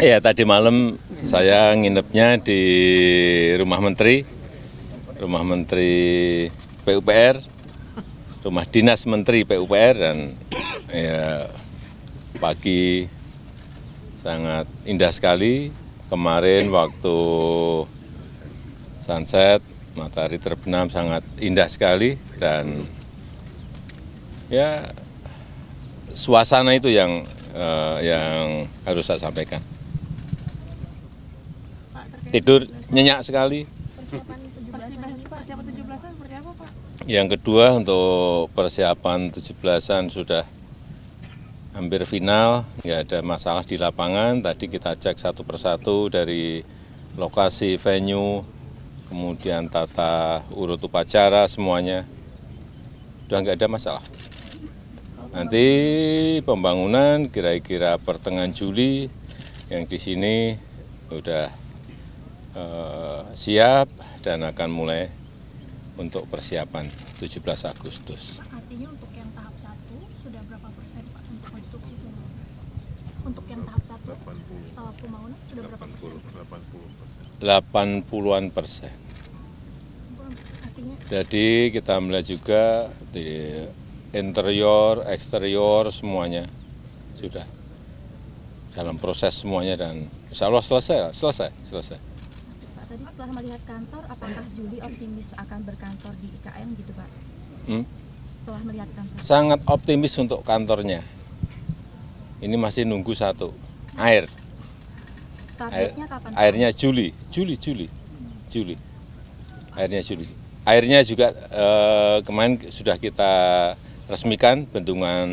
Iya, tadi malam saya nginepnya di rumah menteri, rumah menteri PUPR, rumah dinas menteri PUPR dan ya pagi sangat indah sekali. Kemarin waktu sunset, matahari terbenam sangat indah sekali dan ya suasana itu yang uh, yang harus saya sampaikan tidur nyenyak sekali. Yang kedua untuk persiapan 17-an sudah hampir final, nggak ada masalah di lapangan. Tadi kita cek satu persatu dari lokasi venue, kemudian tata urut upacara semuanya. Sudah nggak ada masalah. Nanti pembangunan kira-kira pertengahan Juli yang di sini sudah eh, siap dan akan mulai untuk persiapan 17 Agustus. Artinya untuk yang tahap 1 sudah berapa persen Pak untuk konstruksi semua? Untuk yang tahap 1 80, uh, pembangunan sudah 80, berapa persen? 80 80-an persen. Jadi kita melihat juga di interior, eksterior semuanya sudah dalam proses semuanya dan insya Allah selesai, selesai, selesai tadi setelah melihat kantor, apakah Juli optimis akan berkantor di IKN gitu Pak? Hmm? Setelah melihat kantor. Sangat optimis untuk kantornya. Ini masih nunggu satu, air. Targetnya kapan? Pak? Airnya Juli, Juli, Juli, hmm. Juli. Airnya Juli. Airnya juga eh, kemarin sudah kita resmikan bendungan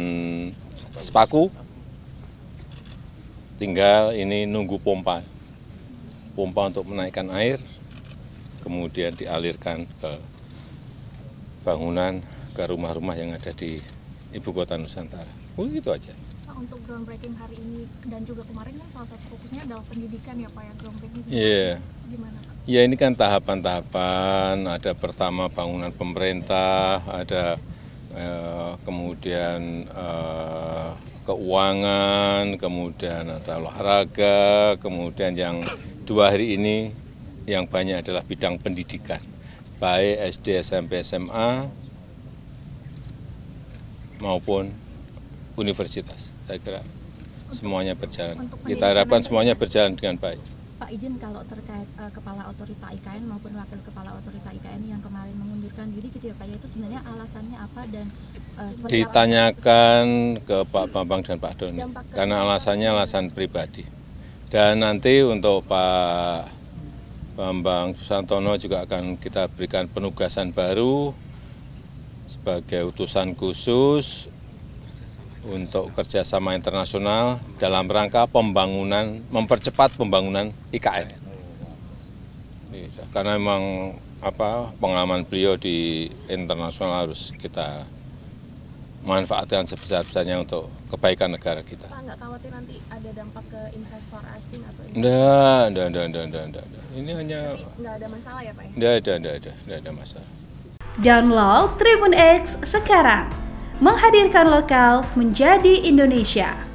sepaku. Tinggal ini nunggu pompa pompa untuk menaikkan air, kemudian dialirkan ke bangunan, ke rumah-rumah yang ada di ibu kota Nusantara. Oh, itu aja. untuk groundbreaking hari ini dan juga kemarin kan salah satu fokusnya adalah pendidikan ya Pak ya groundbreaking. Iya. Yeah. Gimana Ya ini kan tahapan-tahapan, ada pertama bangunan pemerintah, ada eh, kemudian eh, keuangan, kemudian ada olahraga, kemudian yang dua hari ini yang banyak adalah bidang pendidikan, baik SD, SMP, SMA, maupun universitas. Saya kira semuanya berjalan. Kita harapkan semuanya berjalan dengan baik. Pak izin kalau terkait uh, kepala otorita IKN maupun wakil kepala otorita IKN yang kemarin mengundurkan diri gitu ya Pak, ya, itu sebenarnya alasannya apa dan uh, ditanyakan apa? ke Pak Bambang dan Pak Doni. Karena alasannya alasan pribadi. Dan nanti untuk Pak Bambang Susantono juga akan kita berikan penugasan baru sebagai utusan khusus untuk kerjasama internasional dalam rangka pembangunan, mempercepat pembangunan IKN. Karena memang apa pengalaman beliau di internasional harus kita yang sebesar-besarnya untuk kebaikan negara kita. Pak, nggak khawatir nanti ada dampak ke investor asing atau ini? Nggak, nggak, nggak, nggak, nggak, nggak. Ini hanya... nggak ada masalah ya Pak? Ya? Nggak ada, nggak ada, nggak ada masalah. Download Tribun X sekarang. Menghadirkan lokal menjadi Indonesia.